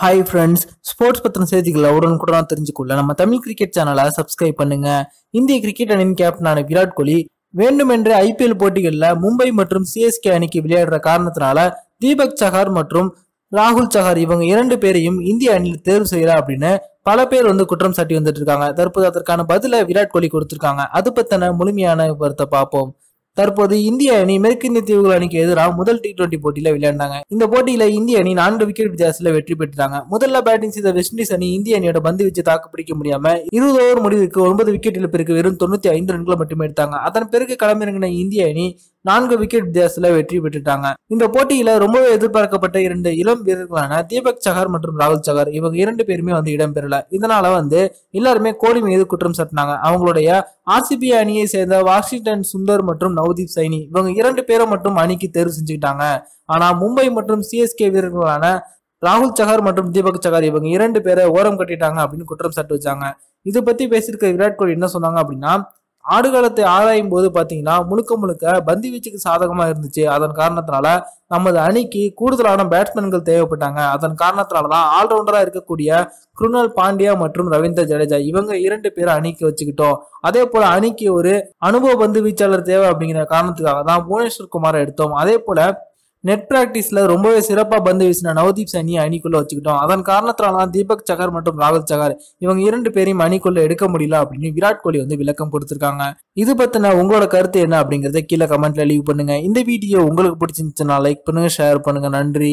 hi friends sports பத்தின செய்திகளை உடனுக்குடனாக தெரிஞ்சுக்கொள்ள நம்ம தமிழ் கிரிக்கெட் சேனலை சப்ஸ்கிரைப் பண்ணுங்க இந்திய கிரிக்கெட் அணியின் கேப்டனான விராட் கோலி வேண்டுமென்றே ஐபிஎல் போட்டிகளில் மும்பை மற்றும் சிஎஸ்கே அணிக்கு விளையாடுற காரணத்தினால தீபக் சஹார் மற்றும் ராகுல் சஹார் இவங்க இரண்டு பேரையும் இந்திய அணியில் தேர்வு செய்யறா அப்படின்னு பல பேர் வந்து குற்றம் சாட்டி வந்துட்டு இருக்காங்க தற்போது அதற்கான பதில விராட் கோலி கொடுத்திருக்காங்க அது பத்தின முழுமையான விவரத்தை பார்ப்போம் தற்போது இந்திய அணி மேற்கு இந்திய தீவுகள் அணிக்கு எதிராக முதல் டி டுவெண்டி போட்டியில விளையாண்டாங்க இந்த போட்டியில இந்திய அணி நான்கு விக்கெட் வித்தியாசத்துல வெற்றி பெற்றாங்க முதல்ல பேட்டிங் செய்த வெஸ்ட் இண்டீஸ் அணி இந்திய அணியோட பந்து வச்சு தாக்கு பிடிக்க முடியாம இருபது ஓவர் முடிவிற்கு ஒன்பது விக்கெட் இழப்பிற்கு வெறும் தொண்ணூத்தி ஐந்து ரன்களை மட்டுமே எடுத்தாங்க அதன் பிறகு களமிறங்கின இந்திய அணி நான்கு விக்கெட் வித்தியாசத்துல வெற்றி பெற்றுட்டாங்க இந்த போட்டியில ரொம்பவே எதிர்பார்க்கப்பட்ட இரண்டு இளம் வீரர்களான தீபக் சகர் மற்றும் ராகுல் சகர் இவங்க இரண்டு பேருமே வந்து இடம்பெறல இதனால வந்து எல்லாருமே கோலி மீது குற்றம் சாட்டினாங்க அவங்களுடைய ஆர்சிபி அணியை சேர்ந்த வாஷிங்டன் சுந்தர் மற்றும் நவதீப் சைனி இவங்க இரண்டு பேரை மட்டும் அணிக்கு தேர்வு செஞ்சுக்கிட்டாங்க ஆனா மும்பை மற்றும் சிஎஸ்கே வீரர்களான ராகுல் சஹர் மற்றும் தீபக் சகர் இவங்க இரண்டு பேரை ஓரம் கட்டிட்டாங்க அப்படின்னு குற்றம் சாட்டு வச்சாங்க இதை பத்தி பேசியிருக்க விராட் கோலி என்ன சொன்னாங்க அப்படின்னா ஆடுகளத்தை ஆராயும் போது பார்த்தீங்கன்னா முழுக்க முழுக்க பந்தி வீச்சுக்கு சாதகமாக இருந்துச்சு அதன் காரணத்தினால நமது அணிக்கு கூடுதலான பேட்ஸ்மேன்கள் தேவைப்பட்டாங்க அதன் காரணத்தினால தான் ஆல்ரவுண்டராக இருக்கக்கூடிய குருணல் பாண்டியா மற்றும் ரவீந்திர ஜடேஜா இவங்க இரண்டு பேரை அணிக்கு வச்சுக்கிட்டோம் அதே போல அணிக்கு ஒரு அனுபவ பந்து வீச்சாளர் தேவை அப்படிங்கிற காரணத்துக்காக தான் புவனேஸ்வர் குமாரை எடுத்தோம் அதே போல நெட் பிராக்டிஸில் ரொம்பவே சிறப்பாக பந்து வீசின நவதீப் சனியை அணிக்குள்ளே வச்சுக்கிட்டோம் அதன் காரணத்தால தான் தீபக் சகர் மற்றும் ராகுல் சகர் இவங்க இரண்டு பேரையும் அணிக்குள்ளே எடுக்க முடியல அப்படின்னு விராட் கோலி வந்து விளக்கம் கொடுத்துருக்காங்க இது பற்றின உங்களோட கருத்து என்ன அப்படிங்கிறத கீழே கமெண்ட்டில் லீவ் பண்ணுங்க இந்த வீடியோ உங்களுக்கு பிடிச்சிருந்துச்சுன்னா லைக் பண்ணுங்கள் ஷேர் பண்ணுங்கள் நன்றி